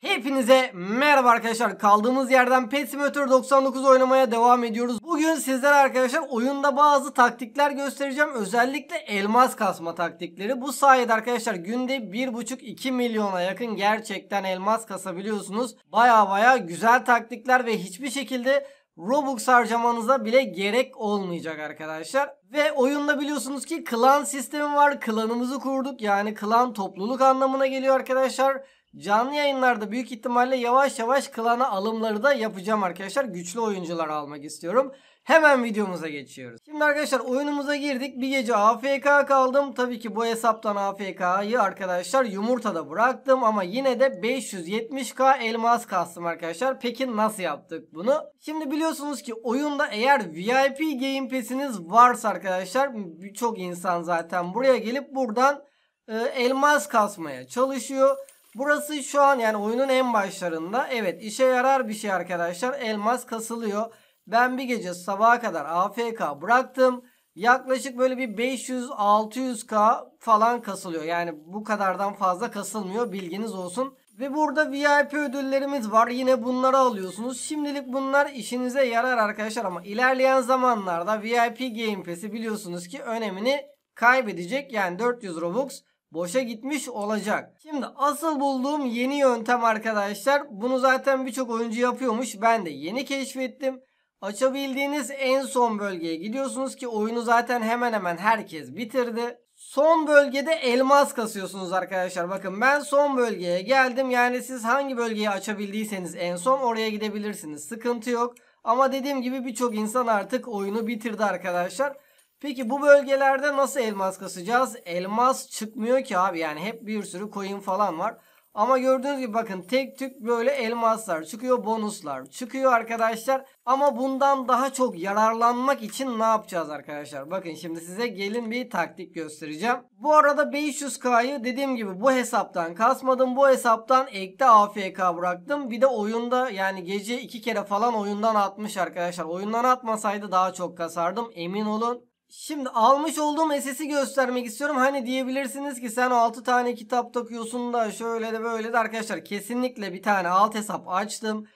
Hepinize merhaba arkadaşlar. Kaldığımız yerden Pet Simulator 99 oynamaya devam ediyoruz. Bugün sizler arkadaşlar oyunda bazı taktikler göstereceğim. Özellikle elmas kasma taktikleri. Bu sayede arkadaşlar günde 1.5-2 milyona yakın gerçekten elmas kasabiliyorsunuz. Baya baya güzel taktikler ve hiçbir şekilde Robux harcamanıza bile gerek olmayacak arkadaşlar. Ve oyunda biliyorsunuz ki klan sistemi var. Klanımızı kurduk. Yani klan topluluk anlamına geliyor arkadaşlar. Arkadaşlar Canlı yayınlarda büyük ihtimalle yavaş yavaş klana alımları da yapacağım arkadaşlar. Güçlü oyuncular almak istiyorum. Hemen videomuza geçiyoruz. Şimdi arkadaşlar oyunumuza girdik. Bir gece AFK kaldım. Tabii ki bu hesaptan AFK'yı arkadaşlar yumurtada bıraktım. Ama yine de 570k elmas kastım arkadaşlar. Peki nasıl yaptık bunu? Şimdi biliyorsunuz ki oyunda eğer VIP Game Pass'iniz varsa arkadaşlar birçok insan zaten buraya gelip buradan e, elmas kasmaya çalışıyor. Burası şu an yani oyunun en başlarında. Evet işe yarar bir şey arkadaşlar. Elmas kasılıyor. Ben bir gece sabaha kadar AFK bıraktım. Yaklaşık böyle bir 500-600k falan kasılıyor. Yani bu kadardan fazla kasılmıyor bilginiz olsun. Ve burada VIP ödüllerimiz var. Yine bunları alıyorsunuz. Şimdilik bunlar işinize yarar arkadaşlar ama ilerleyen zamanlarda VIP Game Pass'i biliyorsunuz ki önemini kaybedecek. Yani 400 Robux boşa gitmiş olacak. Şimdi asıl bulduğum yeni yöntem arkadaşlar. Bunu zaten birçok oyuncu yapıyormuş. Ben de yeni keşfettim. Açabildiğiniz en son bölgeye gidiyorsunuz ki oyunu zaten hemen hemen herkes bitirdi. Son bölgede elmas kasıyorsunuz arkadaşlar. Bakın ben son bölgeye geldim. Yani siz hangi bölgeyi açabildiyseniz en son oraya gidebilirsiniz. Sıkıntı yok. Ama dediğim gibi birçok insan artık oyunu bitirdi arkadaşlar. Peki bu bölgelerde nasıl elmas kasacağız? Elmas çıkmıyor ki abi yani hep bir sürü coin falan var. Ama gördüğünüz gibi bakın tek tük böyle elmaslar çıkıyor bonuslar çıkıyor arkadaşlar. Ama bundan daha çok yararlanmak için ne yapacağız arkadaşlar? Bakın şimdi size gelin bir taktik göstereceğim. Bu arada 500k'yı dediğim gibi bu hesaptan kasmadım. Bu hesaptan ekte afk bıraktım. Bir de oyunda yani gece iki kere falan oyundan atmış arkadaşlar. Oyundan atmasaydı daha çok kasardım emin olun. Şimdi almış olduğum SS'i göstermek istiyorum. Hani diyebilirsiniz ki sen 6 tane kitap takıyorsun da şöyle de böyle de arkadaşlar kesinlikle bir tane alt hesap açtım.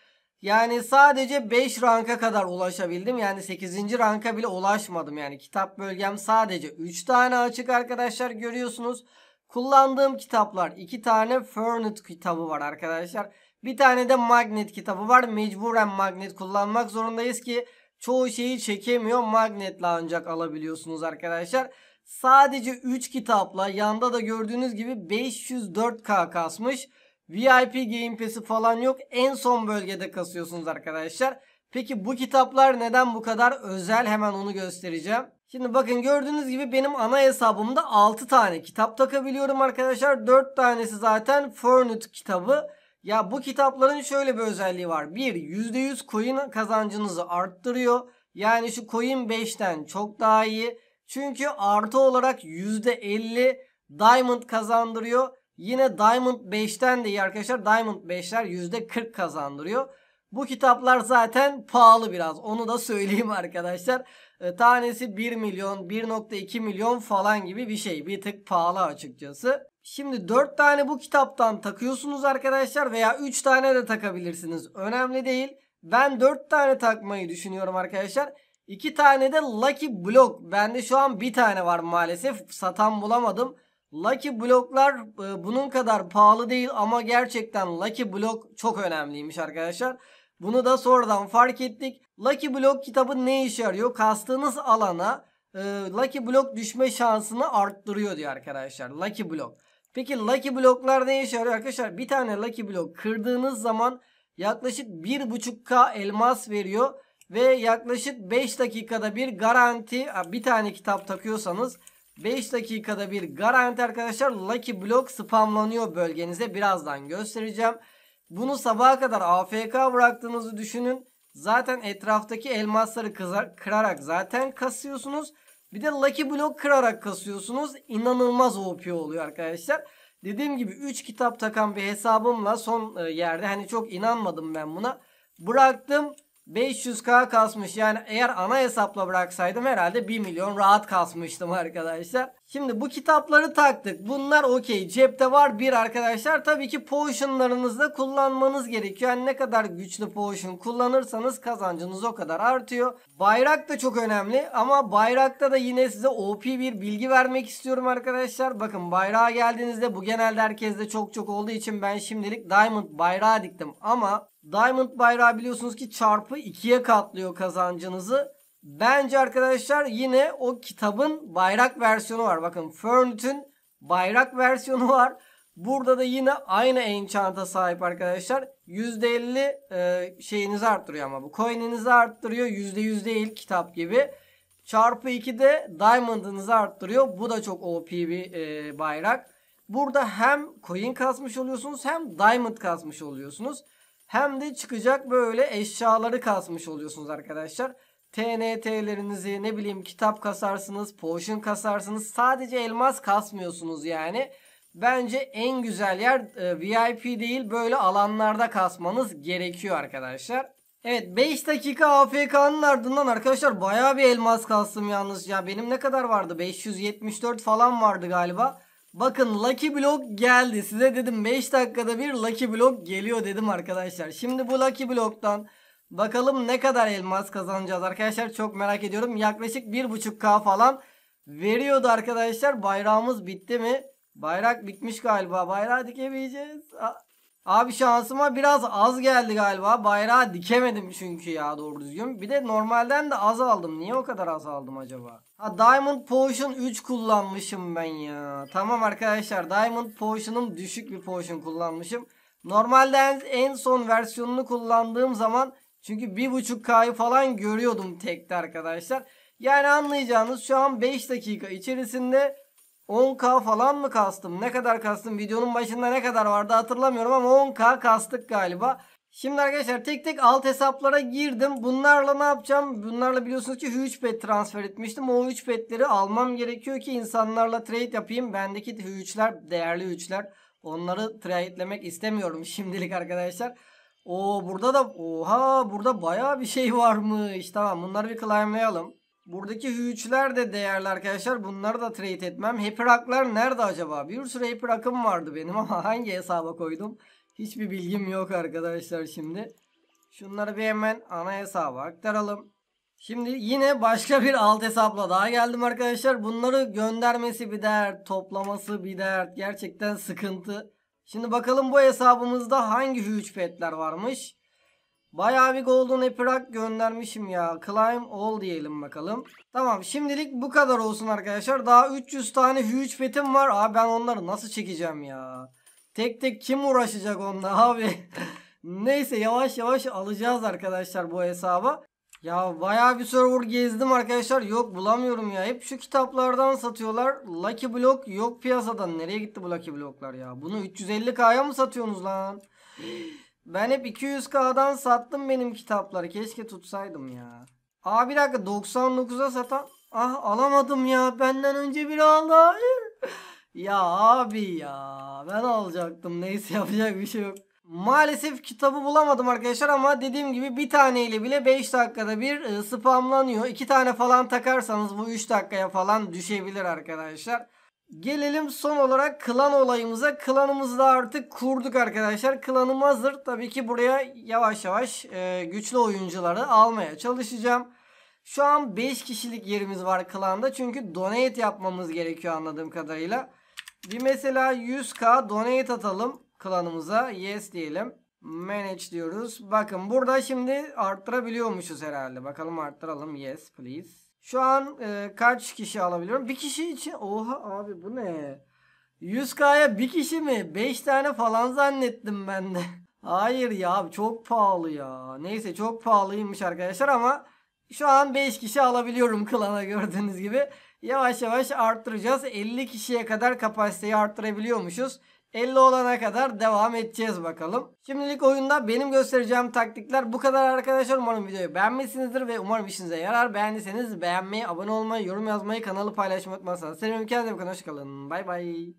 Yani sadece 5 ranka kadar ulaşabildim. Yani 8. ranka bile ulaşmadım. Yani kitap bölgem sadece 3 tane açık arkadaşlar görüyorsunuz. Kullandığım kitaplar 2 tane Furnet kitabı var arkadaşlar. Bir tane de Magnet kitabı var. Mecburen Magnet kullanmak zorundayız ki Çoğu şeyi çekemiyor. Magnetle ancak alabiliyorsunuz arkadaşlar. Sadece 3 kitapla yanda da gördüğünüz gibi 504K kasmış. VIP Game Pass'i falan yok. En son bölgede kasıyorsunuz arkadaşlar. Peki bu kitaplar neden bu kadar özel? Hemen onu göstereceğim. Şimdi bakın gördüğünüz gibi benim ana hesabımda 6 tane kitap takabiliyorum arkadaşlar. 4 tanesi zaten Furnet kitabı. Ya bu kitapların şöyle bir özelliği var. Bir %100 coin kazancınızı arttırıyor. Yani şu coin 5'ten çok daha iyi. Çünkü artı olarak %50 diamond kazandırıyor. Yine diamond 5'ten de iyi arkadaşlar. Diamond 5'ler %40 kazandırıyor. Bu kitaplar zaten pahalı biraz. Onu da söyleyeyim arkadaşlar. E, tanesi 1 milyon, 1.2 milyon falan gibi bir şey. Bir tık pahalı açıkçası. Şimdi 4 tane bu kitaptan takıyorsunuz arkadaşlar veya 3 tane de takabilirsiniz. Önemli değil. Ben 4 tane takmayı düşünüyorum arkadaşlar. 2 tane de Lucky Block. Bende şu an bir tane var maalesef. Satan bulamadım. Lucky Block'lar e, bunun kadar pahalı değil ama gerçekten Lucky Block çok önemliymiş arkadaşlar. Bunu da sonradan fark ettik. Lucky Block kitabı ne işe yarıyor? Kastığınız alana e, Lucky Block düşme şansını arttırıyor diyor arkadaşlar. Lucky Block. Peki lucky bloklar ne işe yarıyor arkadaşlar? Bir tane lucky blok kırdığınız zaman yaklaşık 1.5k elmas veriyor. Ve yaklaşık 5 dakikada bir garanti bir tane kitap takıyorsanız 5 dakikada bir garanti arkadaşlar lucky block spamlanıyor bölgenize birazdan göstereceğim. Bunu sabaha kadar afk bıraktığınızı düşünün. Zaten etraftaki elmasları kırar, kırarak zaten kasıyorsunuz. Bir de Lucky Block kırarak kasıyorsunuz. İnanılmaz OP oluyor arkadaşlar. Dediğim gibi 3 kitap takan bir hesabımla son e, yerde hani çok inanmadım ben buna. Bıraktım 500k kasmış yani eğer ana hesapla bıraksaydım herhalde 1 milyon rahat kasmıştım arkadaşlar. Şimdi bu kitapları taktık bunlar okey cepte var bir arkadaşlar tabii ki potionlarınızda kullanmanız gerekiyor. Yani ne kadar güçlü potion kullanırsanız kazancınız o kadar artıyor. Bayrak da çok önemli ama bayrakta da yine size OP bir bilgi vermek istiyorum arkadaşlar. Bakın bayrağa geldiğinizde bu genelde herkeste çok çok olduğu için ben şimdilik diamond bayrağı diktim ama Diamond bayrağı biliyorsunuz ki çarpı 2'ye katlıyor kazancınızı. Bence arkadaşlar yine o kitabın bayrak versiyonu var. Bakın Fernet'in bayrak versiyonu var. Burada da yine aynı enchant'a sahip arkadaşlar. %50 e, şeyinizi arttırıyor ama bu. Coin'inizi arttırıyor. %100 değil kitap gibi. Çarpı 2 de diamond'ınızı arttırıyor. Bu da çok OP bir e, bayrak. Burada hem coin kasmış oluyorsunuz hem diamond kasmış oluyorsunuz hem de çıkacak böyle eşyaları kasmış oluyorsunuz arkadaşlar. TNT'lerinizi ne bileyim kitap kasarsınız, potion kasarsınız. Sadece elmas kasmıyorsunuz yani. Bence en güzel yer e, VIP değil böyle alanlarda kasmanız gerekiyor arkadaşlar. Evet 5 dakika AFK'nın ardından arkadaşlar baya bir elmas kastım yalnız. Ya benim ne kadar vardı? 574 falan vardı galiba. Bakın Lucky Block geldi. Size dedim 5 dakikada bir Lucky Block geliyor dedim arkadaşlar. Şimdi bu Lucky Block'tan bakalım ne kadar elmas kazanacağız arkadaşlar. Çok merak ediyorum. Yaklaşık 1.5k falan veriyordu arkadaşlar. Bayrağımız bitti mi? Bayrak bitmiş galiba. Bayrağı dikemeyeceğiz. Aa, Abi şansıma biraz az geldi galiba. Bayrağı dikemedim çünkü ya doğru düzgün. Bir de normalden de az aldım. Niye o kadar az aldım acaba? Ha Diamond Potion 3 kullanmışım ben ya. Tamam arkadaşlar Diamond Potion'um düşük bir potion kullanmışım. Normalden en son versiyonunu kullandığım zaman çünkü 1.5K'yı falan görüyordum tekte arkadaşlar. Yani anlayacağınız şu an 5 dakika içerisinde 10K falan mı kastım? Ne kadar kastım? Videonun başında ne kadar vardı hatırlamıyorum ama 10K kastık galiba. Şimdi arkadaşlar tek tek alt hesaplara girdim. Bunlarla ne yapacağım? Bunlarla biliyorsunuz ki 3 bet transfer etmiştim. O 3 betleri almam gerekiyor ki insanlarla trade yapayım. Bendeki 3'ler değerli 3'ler. Onları trade'lemek istemiyorum şimdilik arkadaşlar. O burada da oha burada baya bir şey varmış. Tamam bunları bir climblayalım. Buradaki h de değerli arkadaşlar. Bunları da trade etmem. Happy Rock'lar nerede acaba? Bir sürü Happy Rock'ım vardı benim ama hangi hesaba koydum? Hiçbir bilgim yok arkadaşlar şimdi. Şunları bir hemen ana hesaba aktaralım. Şimdi yine başka bir alt hesapla daha geldim arkadaşlar. Bunları göndermesi bir dert, toplaması bir dert. Gerçekten sıkıntı. Şimdi bakalım bu hesabımızda hangi H3 petler varmış. Bayağı bir golden epirak göndermişim ya. Climb all diyelim bakalım. Tamam şimdilik bu kadar olsun arkadaşlar. Daha 300 tane huge petim var. Abi ben onları nasıl çekeceğim ya. Tek tek kim uğraşacak onunla abi. Neyse yavaş yavaş alacağız arkadaşlar bu hesaba. Ya bayağı bir server gezdim arkadaşlar. Yok bulamıyorum ya. Hep şu kitaplardan satıyorlar. Lucky Block yok piyasadan. Nereye gitti bu Lucky Block'lar ya? Bunu 350k'ya mı satıyorsunuz lan? Ben hep 200k'dan sattım benim kitapları. Keşke tutsaydım ya. Aa bir dakika 99'a satan. Ah alamadım ya. Benden önce biri aldı. Hayır. ya abi ya. Ben alacaktım. Neyse yapacak bir şey yok. Maalesef kitabı bulamadım arkadaşlar ama dediğim gibi bir taneyle bile 5 dakikada bir e, spamlanıyor. 2 tane falan takarsanız bu 3 dakikaya falan düşebilir arkadaşlar. Gelelim son olarak klan olayımıza. Klanımızı da artık kurduk arkadaşlar. Klanım hazır. Tabii ki buraya yavaş yavaş e, güçlü oyuncuları almaya çalışacağım. Şu an 5 kişilik yerimiz var klanda. Çünkü donate yapmamız gerekiyor anladığım kadarıyla. Bir mesela 100k donate atalım klanımıza. Yes diyelim. Manage diyoruz. Bakın burada şimdi arttırabiliyormuşuz herhalde. Bakalım arttıralım. Yes please. Şu an e, kaç kişi alabiliyorum? Bir kişi için. Oha abi bu ne? 100k'ya bir kişi mi? 5 tane falan zannettim ben de. Hayır ya çok pahalı ya. Neyse çok pahalıymış arkadaşlar ama şu an 5 kişi alabiliyorum klana gördüğünüz gibi. Yavaş yavaş arttıracağız. 50 kişiye kadar kapasiteyi arttırabiliyormuşuz. 50 olana kadar devam edeceğiz bakalım. Şimdilik oyunda benim göstereceğim taktikler bu kadar arkadaşlar. Umarım videoyu beğenmişsinizdir ve umarım işinize yarar. Beğendiyseniz beğenmeyi, abone olmayı, yorum yazmayı, kanalı paylaşmayı unutmazsanız. Seni ülkenizde bakın. Hoşçakalın. Bay bay.